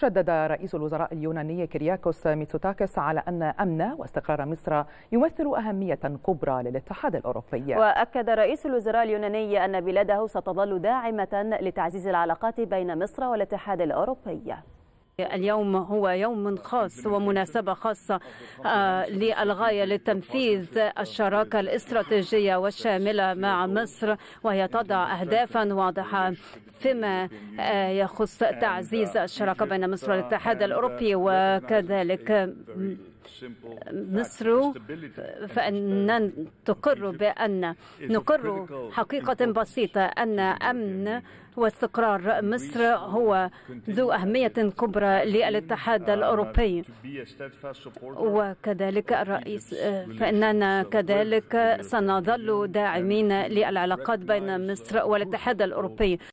شدد رئيس الوزراء اليوناني كرياكوس ميتسوتاكس على أن أمن واستقرار مصر يمثل أهمية كبرى للاتحاد الأوروبي وأكد رئيس الوزراء اليوناني أن بلاده ستظل داعمة لتعزيز العلاقات بين مصر والاتحاد الأوروبي اليوم هو يوم خاص ومناسبة خاصة آه، للغاية لتنفيذ الشراكة الاستراتيجية والشاملة مع مصر وهي تضع أهدافا واضحة فيما آه، يخص تعزيز الشراكة بين مصر والاتحاد الأوروبي وكذلك مصر فأن تقر بأن نقر حقيقة بسيطة أن أمن واستقرار مصر هو ذو أهمية كبرى للاتحاد الأوروبي وكذلك الرئيس آه، فإننا كذلك سنظل داعمين للعلاقات بين مصر والاتحاد الأوروبي